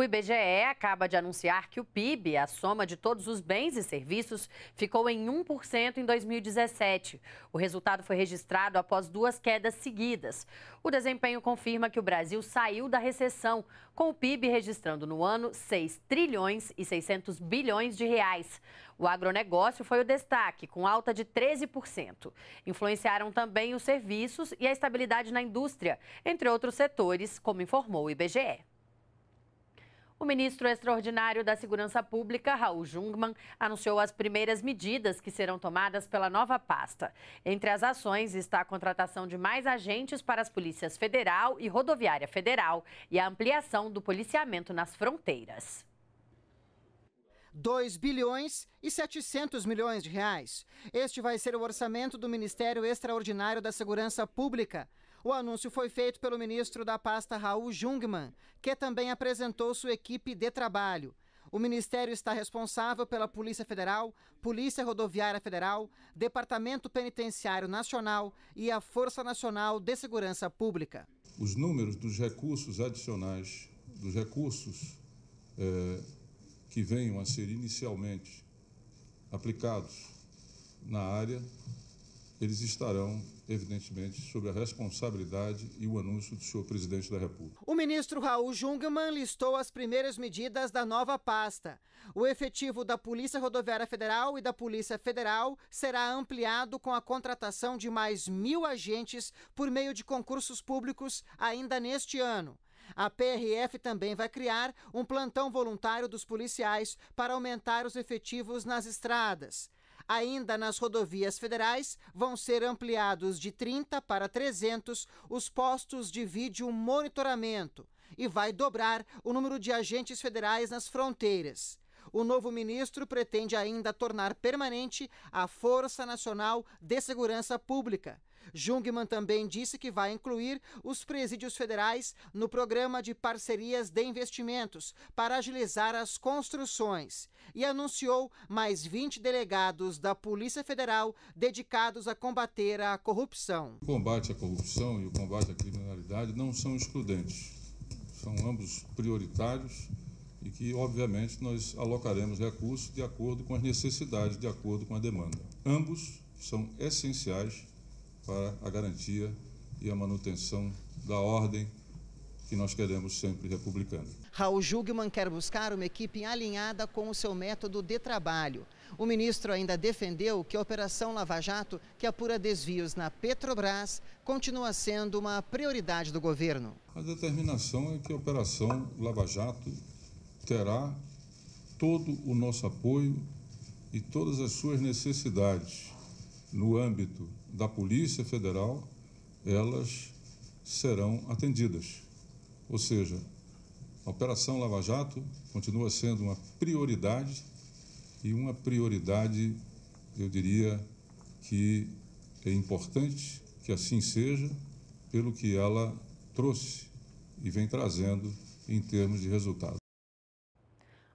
O IBGE acaba de anunciar que o PIB, a soma de todos os bens e serviços, ficou em 1% em 2017. O resultado foi registrado após duas quedas seguidas. O desempenho confirma que o Brasil saiu da recessão, com o PIB registrando no ano 6 trilhões e 600 bilhões de reais. O agronegócio foi o destaque, com alta de 13%. Influenciaram também os serviços e a estabilidade na indústria, entre outros setores, como informou o IBGE. O ministro extraordinário da Segurança Pública, Raul Jungmann, anunciou as primeiras medidas que serão tomadas pela nova pasta. Entre as ações está a contratação de mais agentes para as polícias federal e rodoviária federal e a ampliação do policiamento nas fronteiras. 2 bilhões e 700 milhões de reais. Este vai ser o orçamento do Ministério Extraordinário da Segurança Pública o anúncio foi feito pelo ministro da pasta Raul Jungmann, que também apresentou sua equipe de trabalho. O Ministério está responsável pela Polícia Federal, Polícia Rodoviária Federal, Departamento Penitenciário Nacional e a Força Nacional de Segurança Pública. Os números dos recursos adicionais, dos recursos eh, que venham a ser inicialmente aplicados na área, eles estarão, evidentemente, sob a responsabilidade e o anúncio do senhor presidente da República. O ministro Raul Jungmann listou as primeiras medidas da nova pasta. O efetivo da Polícia Rodoviária Federal e da Polícia Federal será ampliado com a contratação de mais mil agentes por meio de concursos públicos ainda neste ano. A PRF também vai criar um plantão voluntário dos policiais para aumentar os efetivos nas estradas. Ainda nas rodovias federais, vão ser ampliados de 30 para 300 os postos de vídeo monitoramento e vai dobrar o número de agentes federais nas fronteiras. O novo ministro pretende ainda tornar permanente a Força Nacional de Segurança Pública. Jungmann também disse que vai incluir os presídios federais no programa de parcerias de investimentos para agilizar as construções e anunciou mais 20 delegados da Polícia Federal dedicados a combater a corrupção. O combate à corrupção e o combate à criminalidade não são excludentes, são ambos prioritários e que, obviamente, nós alocaremos recursos de acordo com as necessidades, de acordo com a demanda. Ambos são essenciais para a garantia e a manutenção da ordem que nós queremos sempre republicana. Raul Jugman quer buscar uma equipe alinhada com o seu método de trabalho. O ministro ainda defendeu que a Operação Lava Jato, que apura desvios na Petrobras, continua sendo uma prioridade do governo. A determinação é que a Operação Lava Jato terá todo o nosso apoio e todas as suas necessidades no âmbito da Polícia Federal, elas serão atendidas. Ou seja, a Operação Lava Jato continua sendo uma prioridade e uma prioridade, eu diria, que é importante que assim seja, pelo que ela trouxe e vem trazendo em termos de resultado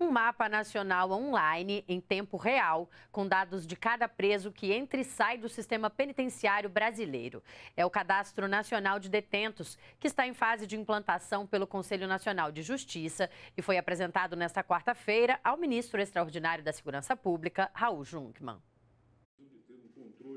um mapa nacional online em tempo real, com dados de cada preso que entra e sai do sistema penitenciário brasileiro. É o Cadastro Nacional de Detentos, que está em fase de implantação pelo Conselho Nacional de Justiça e foi apresentado nesta quarta-feira ao ministro extraordinário da Segurança Pública, Raul Jungmann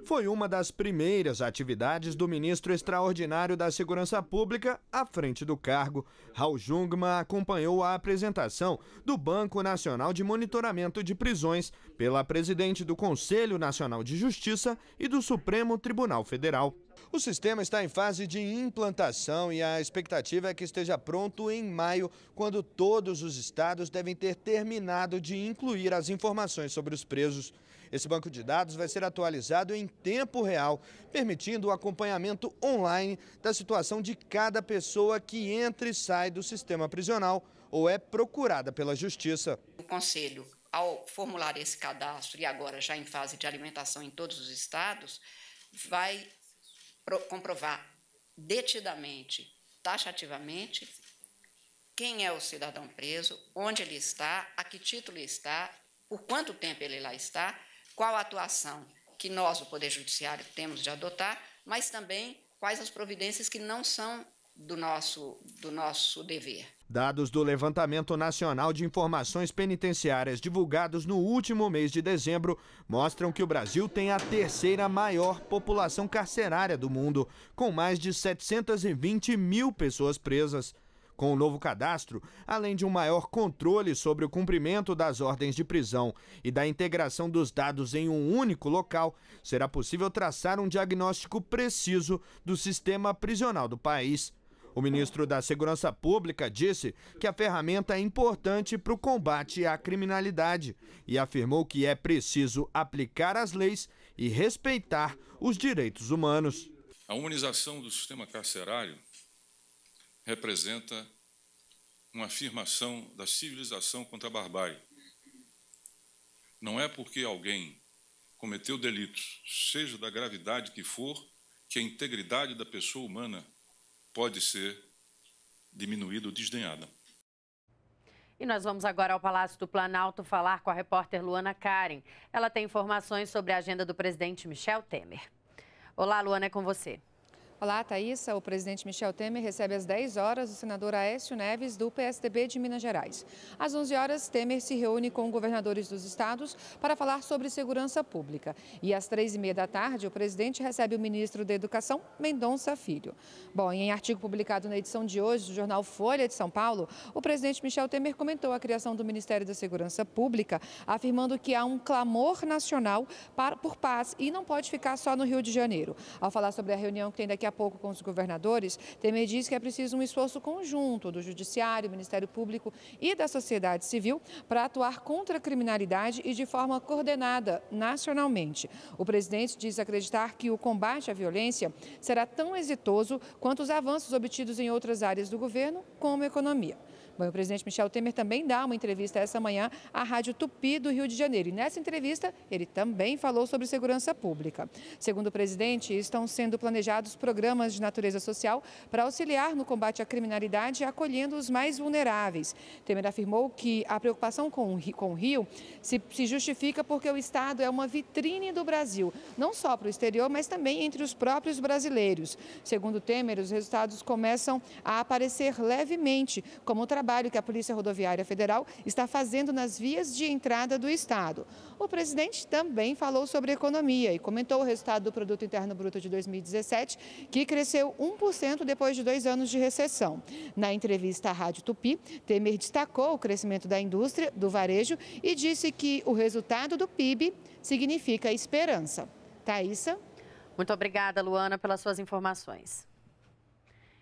foi uma das primeiras atividades do ministro extraordinário da Segurança Pública à frente do cargo. Raul Jungmann acompanhou a apresentação do Banco Nacional de Monitoramento de Prisões pela presidente do Conselho Nacional de Justiça e do Supremo Tribunal Federal. O sistema está em fase de implantação e a expectativa é que esteja pronto em maio, quando todos os estados devem ter terminado de incluir as informações sobre os presos. Esse banco de dados vai ser atualizado em tempo real, permitindo o acompanhamento online da situação de cada pessoa que entra e sai do sistema prisional ou é procurada pela Justiça. O Conselho, ao formular esse cadastro e agora já em fase de alimentação em todos os estados, vai comprovar detidamente, taxativamente, quem é o cidadão preso, onde ele está, a que título está, por quanto tempo ele lá está, qual a atuação que nós, o Poder Judiciário, temos de adotar, mas também quais as providências que não são do nosso, do nosso dever. Dados do Levantamento Nacional de Informações Penitenciárias divulgados no último mês de dezembro mostram que o Brasil tem a terceira maior população carcerária do mundo, com mais de 720 mil pessoas presas. Com o novo cadastro, além de um maior controle sobre o cumprimento das ordens de prisão e da integração dos dados em um único local, será possível traçar um diagnóstico preciso do sistema prisional do país. O ministro da Segurança Pública disse que a ferramenta é importante para o combate à criminalidade e afirmou que é preciso aplicar as leis e respeitar os direitos humanos. A humanização do sistema carcerário representa uma afirmação da civilização contra a barbárie. Não é porque alguém cometeu delitos, seja da gravidade que for, que a integridade da pessoa humana pode ser diminuída ou desdenhada. E nós vamos agora ao Palácio do Planalto falar com a repórter Luana Karen. Ela tem informações sobre a agenda do presidente Michel Temer. Olá, Luana, é com você. Olá, Thaisa. O presidente Michel Temer recebe às 10 horas o senador Aécio Neves, do PSDB de Minas Gerais. Às 11 horas, Temer se reúne com governadores dos estados para falar sobre segurança pública. E às 3h30 da tarde, o presidente recebe o ministro da Educação, Mendonça Filho. Bom, em artigo publicado na edição de hoje do jornal Folha de São Paulo, o presidente Michel Temer comentou a criação do Ministério da Segurança Pública, afirmando que há um clamor nacional por paz e não pode ficar só no Rio de Janeiro. Ao falar sobre a reunião que tem daqui a a pouco com os governadores, Temer diz que é preciso um esforço conjunto do Judiciário, Ministério Público e da sociedade civil para atuar contra a criminalidade e de forma coordenada nacionalmente. O presidente diz acreditar que o combate à violência será tão exitoso quanto os avanços obtidos em outras áreas do governo, como economia. Bom, o presidente Michel Temer também dá uma entrevista essa manhã à Rádio Tupi do Rio de Janeiro. E nessa entrevista, ele também falou sobre segurança pública. Segundo o presidente, estão sendo planejados programas de natureza social para auxiliar no combate à criminalidade, acolhendo os mais vulneráveis. Temer afirmou que a preocupação com o Rio se, justifica porque o Estado é uma vitrine do Brasil, não só para o exterior, mas também entre os próprios brasileiros. Segundo Temer, os resultados começam a aparecer levemente, como o trabalho que a Polícia Rodoviária Federal está fazendo nas vias de entrada do Estado. O presidente também falou sobre economia e comentou o resultado do Produto Interno Bruto de 2017, que cresceu 1% depois de dois anos de recessão. Na entrevista à Rádio Tupi, Temer destacou o crescimento da indústria, do varejo e disse que o resultado do PIB significa esperança. Thaisa? Muito obrigada, Luana, pelas suas informações.